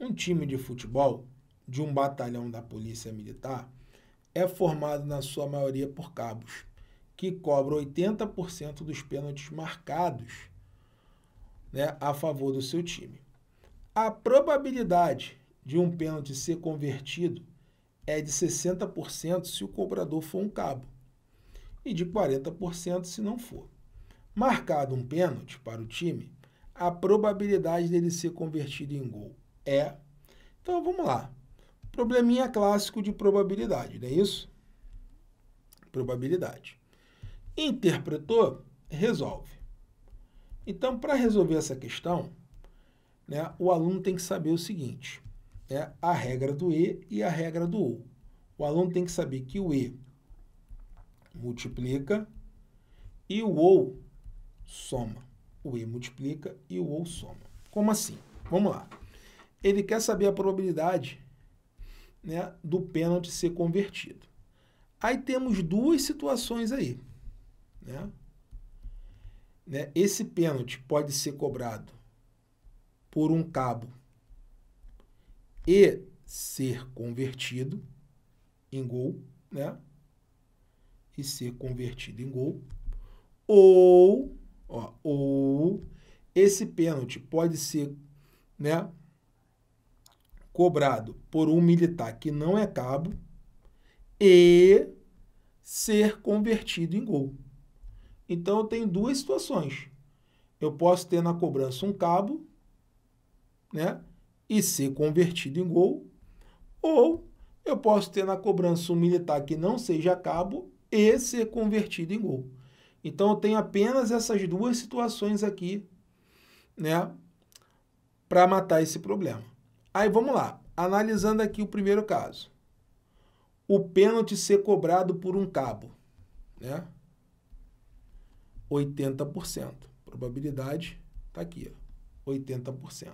Um time de futebol de um batalhão da Polícia Militar é formado na sua maioria por cabos, que cobram 80% dos pênaltis marcados né, a favor do seu time. A probabilidade de um pênalti ser convertido é de 60% se o cobrador for um cabo e de 40% se não for. Marcado um pênalti para o time, a probabilidade dele ser convertido em gol é. Então vamos lá. Probleminha clássico de probabilidade, não é isso? Probabilidade. Interpretou, resolve. Então, para resolver essa questão, né, o aluno tem que saber o seguinte: né, a regra do E e a regra do O. O aluno tem que saber que o E multiplica e o OU soma. O E multiplica e o OU soma. Como assim? Vamos lá ele quer saber a probabilidade né, do pênalti ser convertido. Aí temos duas situações aí. Né? Né? Esse pênalti pode ser cobrado por um cabo e ser convertido em gol, né? E ser convertido em gol. Ou, ó, ou esse pênalti pode ser, né? cobrado por um militar que não é cabo e ser convertido em gol. Então eu tenho duas situações. Eu posso ter na cobrança um cabo, né? E ser convertido em gol, ou eu posso ter na cobrança um militar que não seja cabo e ser convertido em gol. Então eu tenho apenas essas duas situações aqui, né, para matar esse problema. Aí vamos lá, analisando aqui o primeiro caso. O pênalti ser cobrado por um cabo, né? 80%. Probabilidade está aqui, ó, 80%.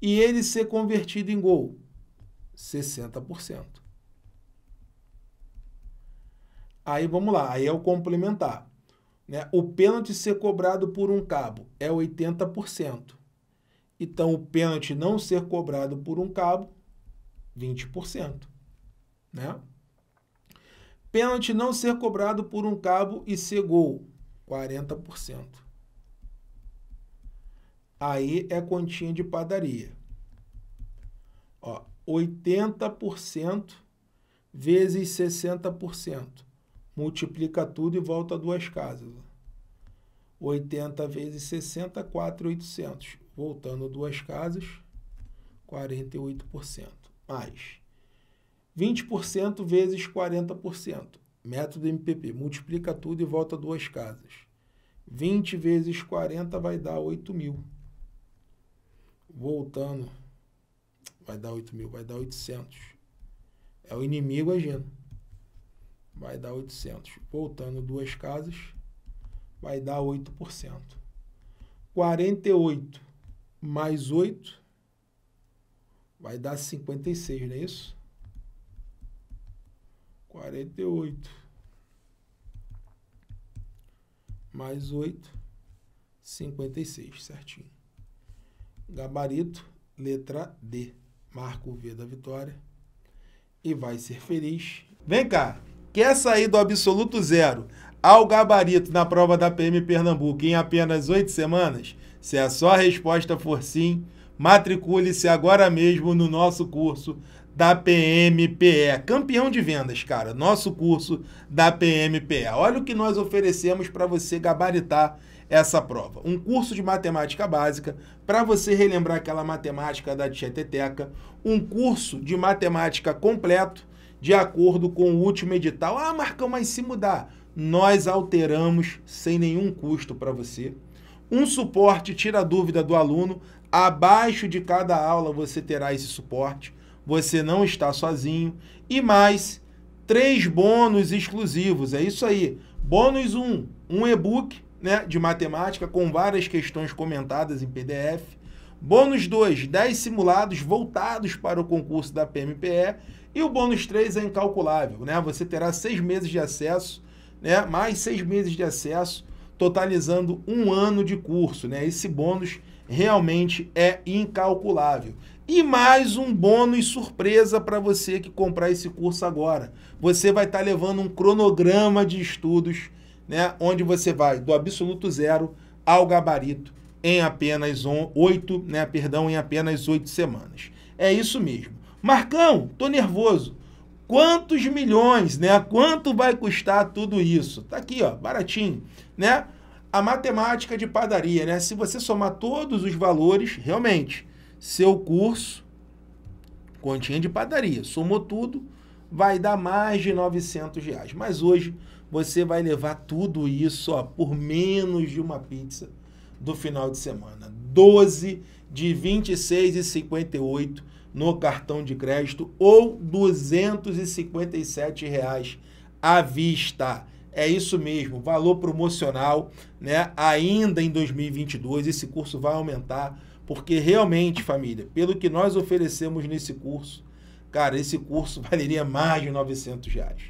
E ele ser convertido em gol, 60%. Aí vamos lá, aí é o complementar. Né? O pênalti ser cobrado por um cabo é 80%. Então, o pênalti não ser cobrado por um cabo, 20%. Né? Pênalti não ser cobrado por um cabo e ser gol, 40%. Aí é continha de padaria. Ó, 80% vezes 60%. Multiplica tudo e volta duas casas. 80 vezes 60, 4,800 voltando duas casas, 48%. Mais 20% vezes 40%. Método MPP, multiplica tudo e volta duas casas. 20 vezes 40 vai dar 8 mil. Voltando, vai dar 8 mil, vai dar 800. É o inimigo agindo. Vai dar 800. Voltando duas casas, vai dar 8%. 48 mais 8 vai dar 56, não é isso? 48. Mais 8, 56, certinho. Gabarito, letra D. Marca o V da vitória e vai ser feliz. Vem cá, quer sair do absoluto zero ao gabarito na prova da PM Pernambuco em apenas oito semanas? Se a sua resposta for sim, matricule-se agora mesmo no nosso curso da PMPE. Campeão de vendas, cara. Nosso curso da PMPE. Olha o que nós oferecemos para você gabaritar essa prova. Um curso de matemática básica para você relembrar aquela matemática da tieteteca. Um curso de matemática completo de acordo com o último edital. Ah, Marcão, mas se mudar, nós alteramos sem nenhum custo para você um suporte tira a dúvida do aluno. Abaixo de cada aula você terá esse suporte. Você não está sozinho. E mais três bônus exclusivos. É isso aí. Bônus 1, um, um e-book né, de matemática com várias questões comentadas em PDF. Bônus 2, 10 simulados voltados para o concurso da PMPE. E o bônus 3 é incalculável. Né? Você terá seis meses de acesso, né, mais seis meses de acesso totalizando um ano de curso. Né? Esse bônus realmente é incalculável. E mais um bônus surpresa para você que comprar esse curso agora. Você vai estar tá levando um cronograma de estudos, né? onde você vai do absoluto zero ao gabarito em apenas oito, né? Perdão, em apenas oito semanas. É isso mesmo. Marcão, tô nervoso quantos milhões, né? Quanto vai custar tudo isso? Tá aqui, ó, baratinho, né? A matemática de padaria, né? Se você somar todos os valores, realmente, seu curso, continha de padaria, somou tudo, vai dar mais de 900 reais. Mas hoje você vai levar tudo isso ó, por menos de uma pizza do final de semana. 12 de 26,58 no cartão de crédito ou R$ reais à vista. É isso mesmo, valor promocional, né? Ainda em 2022 esse curso vai aumentar, porque realmente, família, pelo que nós oferecemos nesse curso, cara, esse curso valeria mais de 900 reais.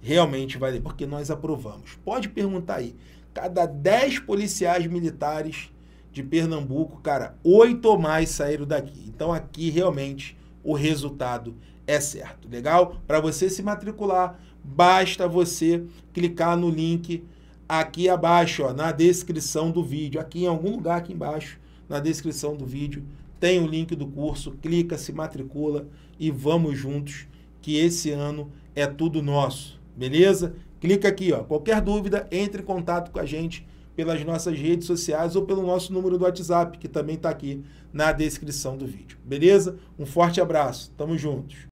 Realmente vale, porque nós aprovamos. Pode perguntar aí. Cada 10 policiais militares, de Pernambuco, cara, oito ou mais saíram daqui. Então aqui realmente o resultado é certo, legal? Para você se matricular, basta você clicar no link aqui abaixo, ó, na descrição do vídeo, aqui em algum lugar aqui embaixo, na descrição do vídeo, tem o link do curso, clica, se matricula e vamos juntos que esse ano é tudo nosso, beleza? Clica aqui, ó. Qualquer dúvida, entre em contato com a gente pelas nossas redes sociais ou pelo nosso número do WhatsApp, que também está aqui na descrição do vídeo. Beleza? Um forte abraço, tamo juntos!